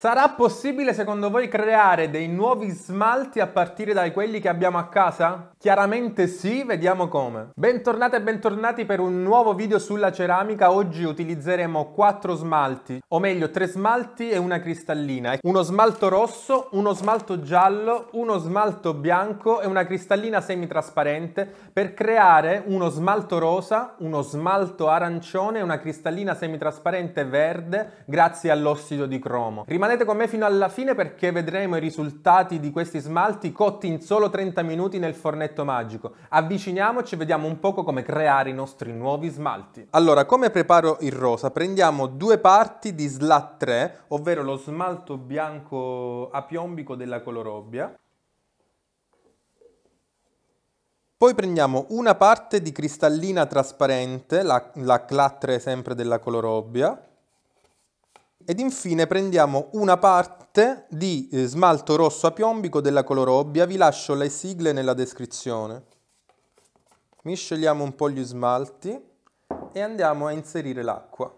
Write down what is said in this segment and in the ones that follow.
Sarà possibile secondo voi creare dei nuovi smalti a partire da quelli che abbiamo a casa? Chiaramente sì, vediamo come. Bentornate e bentornati per un nuovo video sulla ceramica. Oggi utilizzeremo quattro smalti, o meglio tre smalti e una cristallina. Uno smalto rosso, uno smalto giallo, uno smalto bianco e una cristallina semitrasparente per creare uno smalto rosa, uno smalto arancione e una cristallina semitrasparente verde grazie all'ossido di cromo. Rimane Rimanete con me fino alla fine perché vedremo i risultati di questi smalti cotti in solo 30 minuti nel fornetto magico. Avviciniamoci e vediamo un poco come creare i nostri nuovi smalti. Allora, come preparo il rosa? Prendiamo due parti di slat 3, ovvero lo smalto bianco apiombico della colorobbia. Poi prendiamo una parte di cristallina trasparente, la, la clattre sempre della colorobbia ed infine prendiamo una parte di eh, smalto rosso a piombico della color Obbia, vi lascio le sigle nella descrizione. Misceliamo un po' gli smalti e andiamo a inserire l'acqua.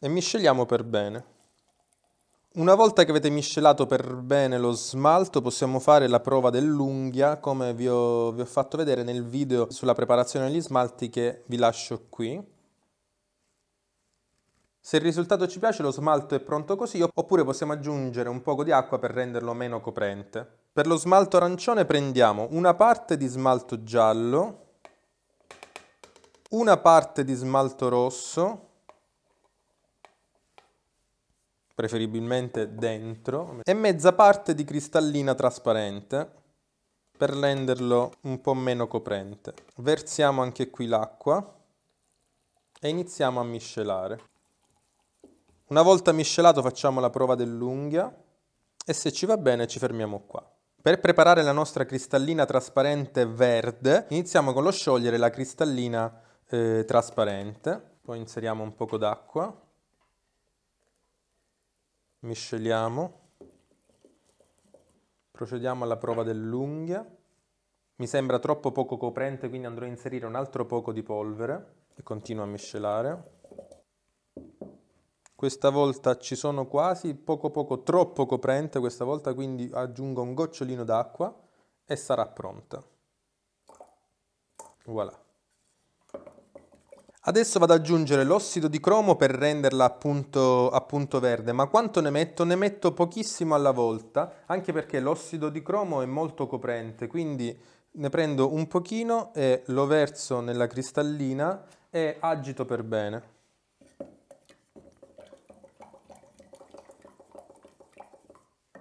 E misceliamo per bene. Una volta che avete miscelato per bene lo smalto possiamo fare la prova dell'unghia come vi ho, vi ho fatto vedere nel video sulla preparazione degli smalti che vi lascio qui. Se il risultato ci piace lo smalto è pronto così oppure possiamo aggiungere un poco di acqua per renderlo meno coprente. Per lo smalto arancione prendiamo una parte di smalto giallo, una parte di smalto rosso, preferibilmente dentro, e mezza parte di cristallina trasparente per renderlo un po' meno coprente. Versiamo anche qui l'acqua e iniziamo a miscelare. Una volta miscelato facciamo la prova dell'unghia e se ci va bene ci fermiamo qua. Per preparare la nostra cristallina trasparente verde iniziamo con lo sciogliere la cristallina eh, trasparente, poi inseriamo un poco d'acqua, misceliamo, procediamo alla prova dell'unghia, mi sembra troppo poco coprente quindi andrò a inserire un altro poco di polvere e continuo a miscelare questa volta ci sono quasi, poco poco troppo coprente questa volta, quindi aggiungo un gocciolino d'acqua e sarà pronta. Voilà. Adesso vado ad aggiungere l'ossido di cromo per renderla appunto, appunto verde, ma quanto ne metto? Ne metto pochissimo alla volta, anche perché l'ossido di cromo è molto coprente, quindi ne prendo un pochino e lo verso nella cristallina e agito per bene.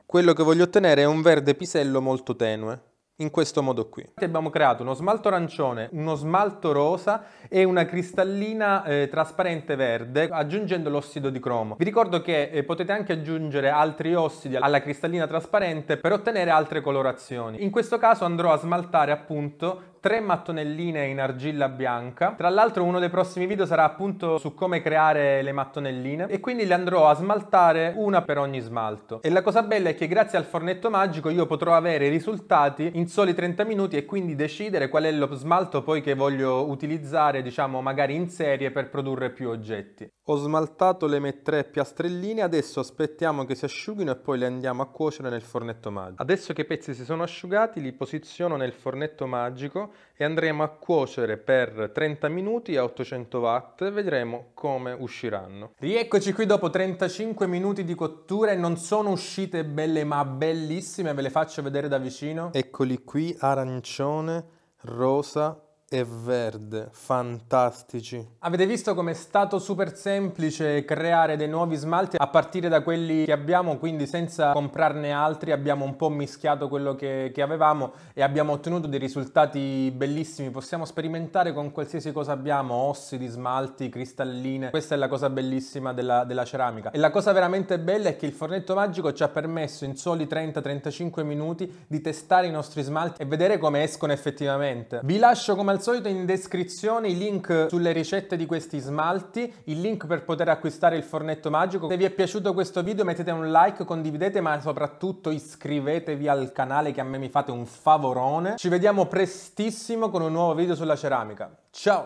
Quello che voglio ottenere è un verde pisello molto tenue in questo modo qui. Abbiamo creato uno smalto arancione, uno smalto rosa e una cristallina eh, trasparente verde aggiungendo l'ossido di cromo. Vi ricordo che eh, potete anche aggiungere altri ossidi alla cristallina trasparente per ottenere altre colorazioni. In questo caso andrò a smaltare appunto tre mattonelline in argilla bianca. Tra l'altro uno dei prossimi video sarà appunto su come creare le mattonelline e quindi le andrò a smaltare una per ogni smalto. E la cosa bella è che grazie al fornetto magico io potrò avere i risultati in soli 30 minuti e quindi decidere qual è lo smalto poi che voglio utilizzare diciamo magari in serie per produrre più oggetti. Ho smaltato le mie tre piastrelline, adesso aspettiamo che si asciughino e poi le andiamo a cuocere nel fornetto magico. Adesso che i pezzi si sono asciugati li posiziono nel fornetto magico e andremo a cuocere per 30 minuti a 800 watt, vedremo come usciranno. Rieccoci qui dopo 35 minuti di cottura e non sono uscite belle ma bellissime, ve le faccio vedere da vicino. Eccoli qui, arancione, rosa, e verde, fantastici. Avete visto come è stato super semplice creare dei nuovi smalti a partire da quelli che abbiamo, quindi senza comprarne altri abbiamo un po' mischiato quello che, che avevamo e abbiamo ottenuto dei risultati bellissimi. Possiamo sperimentare con qualsiasi cosa abbiamo, ossidi, smalti, cristalline. Questa è la cosa bellissima della, della ceramica. E la cosa veramente bella è che il fornetto magico ci ha permesso in soli 30-35 minuti di testare i nostri smalti e vedere come escono effettivamente. Vi lascio come al al solito in descrizione i link sulle ricette di questi smalti, il link per poter acquistare il fornetto magico. Se vi è piaciuto questo video mettete un like, condividete ma soprattutto iscrivetevi al canale che a me mi fate un favorone. Ci vediamo prestissimo con un nuovo video sulla ceramica. Ciao!